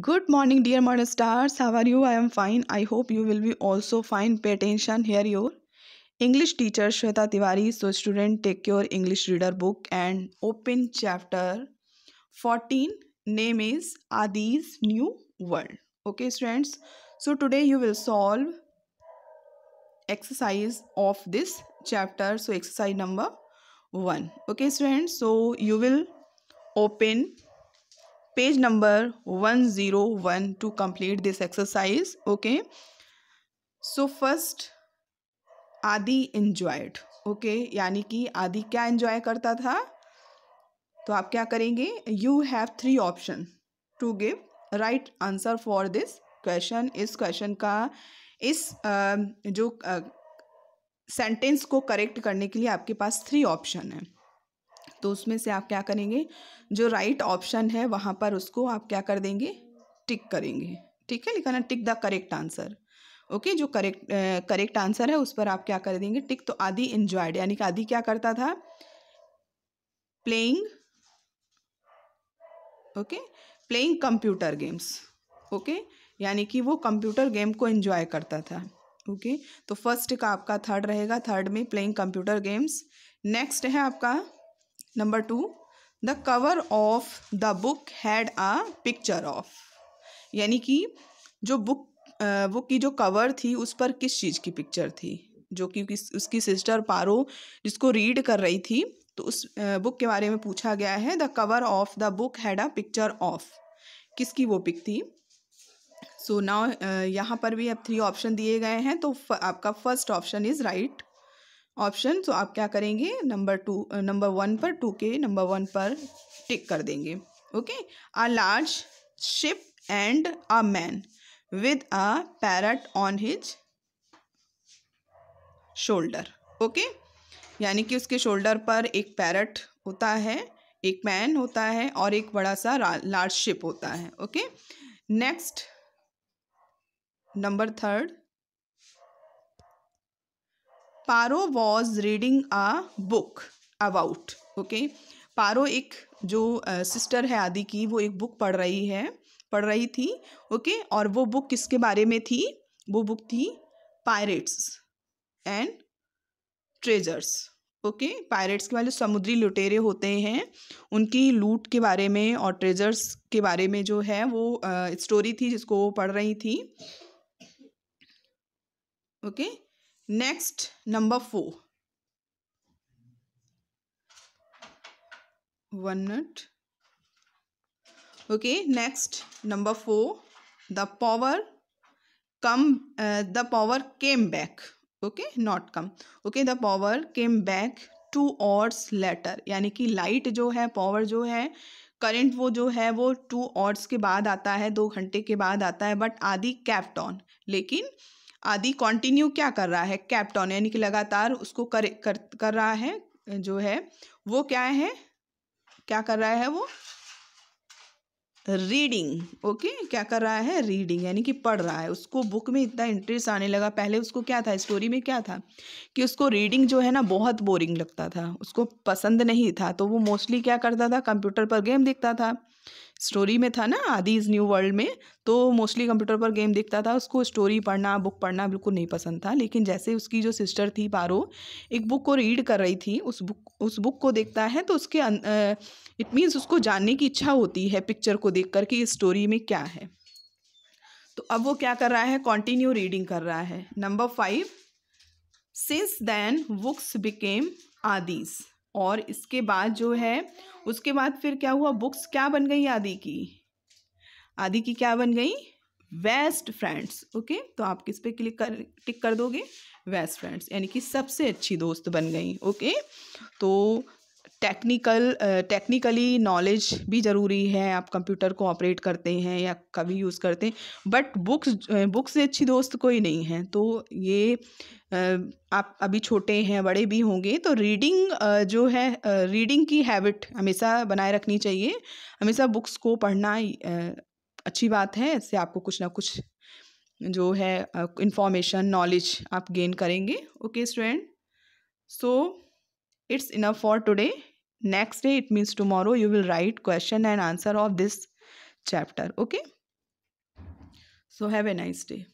Good morning dear modern stars. How are you? I am fine. I hope you will be also fine. Pay attention here your English teacher Shweta Tiwari. So student take your English reader book and open chapter 14. Name is Adi's New World. Okay students. So today you will solve exercise of this chapter. So exercise number 1. Okay students. So you will open page number one zero one two complete this exercise okay so first Aadi enjoyed okay यानी कि आदि क्या enjoy करता था तो आप क्या करेंगे you have three option to give right answer for this question इस क्वेश्चन का इस जो सेंटेंस को करेक्ट करने के लिए आपके पास थ्री ऑप्शन है तो उसमें से आप क्या करेंगे जो राइट ऑप्शन है वहाँ पर उसको आप क्या कर देंगे टिक करेंगे ठीक है लिखा ना tick the correct answer okay जो करेक्ट करेक्ट आंसर है उस पर आप क्या कर देंगे टिक तो आदि इंजॉयड यानी कि आदि क्या करता था playing okay playing computer games okay यानी कि वो कंप्यूटर गेम को एंजॉय करता था ओके okay? तो फर्स्ट का आपका थर्ड रहेगा थर्ड में प्लेइंग कंप्यूटर गेम्स नेक्स्ट है आपका number two the cover of the book had a picture of यानी कि जो बुक बुक की जो कवर थी उस पर किस चीज़ की पिक्चर थी जो कि उसकी सिस्टर पारो जिसको रीड कर रही थी तो उस बुक के बारे में पूछा गया है the cover of the book had a picture of किसकी वो पिक थी सो so नाउ यहाँ पर भी अब थ्री ऑप्शन दिए गए हैं तो आपका first option is right option तो आप क्या करेंगे नंबर टू नंबर वन पर टू के नंबर वन पर टिक कर देंगे okay a large ship and a man with a parrot on his shoulder okay यानी कि उसके शोल्डर पर एक पैरट होता है एक मैन होता है और एक बड़ा सा लार्ज शिप होता है okay next number third Paro was reading a book about okay Paro एक जो सिस्टर है आदि की वो एक बुक पढ़ रही है पढ़ रही थी ओके okay? और वो बुक किसके बारे में थी वो बुक थी pirates and treasures okay okay? Pirates के वाले समुद्री लुटेरे होते हैं उनकी लूट के बारे में और ट्रेजर्स के बारे में जो है वो स्टोरी थी जिसको वो पढ़ रही थी okay okay? Next number four one minute okay next number four the power come the power came back okay not come okay the power came back to hours later यानी कि लाइट जो है पावर जो है current वो जो है वो टू ऑर्स के बाद आता है दो घंटे के बाद आता है बट आदि कैप्टॉन लेकिन आदि कंटिन्यू क्या कर रहा है कैप्ट ऑन यानी कि लगातार उसको कर कर, कर रहा है जो है वो क्या है क्या कर रहा है वो रीडिंग ओके क्या कर रहा है रीडिंग यानी कि पढ़ रहा है उसको बुक में इतना इंटरेस्ट आने लगा पहले उसको क्या था स्टोरी में क्या था कि उसको रीडिंग जो है ना बहुत बोरिंग लगता था उसको पसंद नहीं था तो वो मोस्टली क्या करता था कंप्यूटर पर गेम देखता था स्टोरी में था ना आदि इज़ न्यू वर्ल्ड में तो मोस्टली कंप्यूटर पर गेम देखता था उसको स्टोरी पढ़ना बुक पढ़ना बिल्कुल नहीं पसंद था लेकिन जैसे उसकी जो सिस्टर थी पारो एक बुक को रीड कर रही थी उस बुक उस बुक को देखता है तो उसके इट अं, मीन्स उसको जानने की इच्छा होती है पिक्चर को देख कर कि इस स्टोरी में क्या है तो अब वो क्या कर रहा है कॉन्टिन्यू रीडिंग कर रहा है number five since then books became आदिज और इसके बाद जो है उसके बाद फिर क्या हुआ बुक्स क्या बन गई आदि की आदि की क्या बन गई वेस्ट फ्रेंड्स ओके तो आप किस पे क्लिक कर टिक कर दोगे वेस्ट फ्रेंड्स यानी कि सबसे अच्छी दोस्त बन गई ओके तो टेक्निकल टेक्निकली नॉलेज भी ज़रूरी है आप कंप्यूटर को ऑपरेट करते हैं या कभी यूज़ करते हैं बट बुक्स बुक्स से अच्छी दोस्त कोई नहीं है तो ये आप अभी छोटे हैं बड़े भी होंगे तो रीडिंग जो है रीडिंग की हैबिट हमेशा बनाए रखनी चाहिए हमेशा बुक्स को पढ़ना अच्छी बात है इससे आपको कुछ ना कुछ जो है इंफॉर्मेशन नॉलेज आप गेन करेंगे okay student so it's enough for today next day it means tomorrow you will write question and answer of this chapter okay so have a nice day